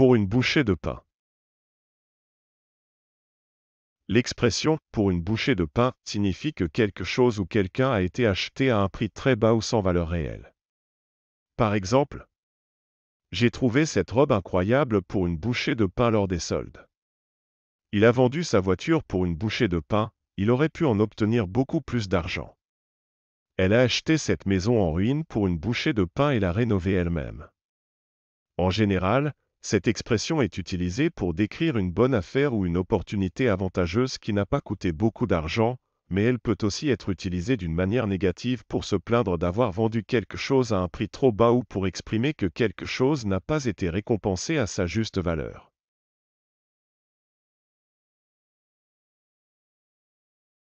pour une bouchée de pain. L'expression pour une bouchée de pain signifie que quelque chose ou quelqu'un a été acheté à un prix très bas ou sans valeur réelle. Par exemple, j'ai trouvé cette robe incroyable pour une bouchée de pain lors des soldes. Il a vendu sa voiture pour une bouchée de pain, il aurait pu en obtenir beaucoup plus d'argent. Elle a acheté cette maison en ruine pour une bouchée de pain et l'a rénovée elle-même. En général, cette expression est utilisée pour décrire une bonne affaire ou une opportunité avantageuse qui n'a pas coûté beaucoup d'argent, mais elle peut aussi être utilisée d'une manière négative pour se plaindre d'avoir vendu quelque chose à un prix trop bas ou pour exprimer que quelque chose n'a pas été récompensé à sa juste valeur.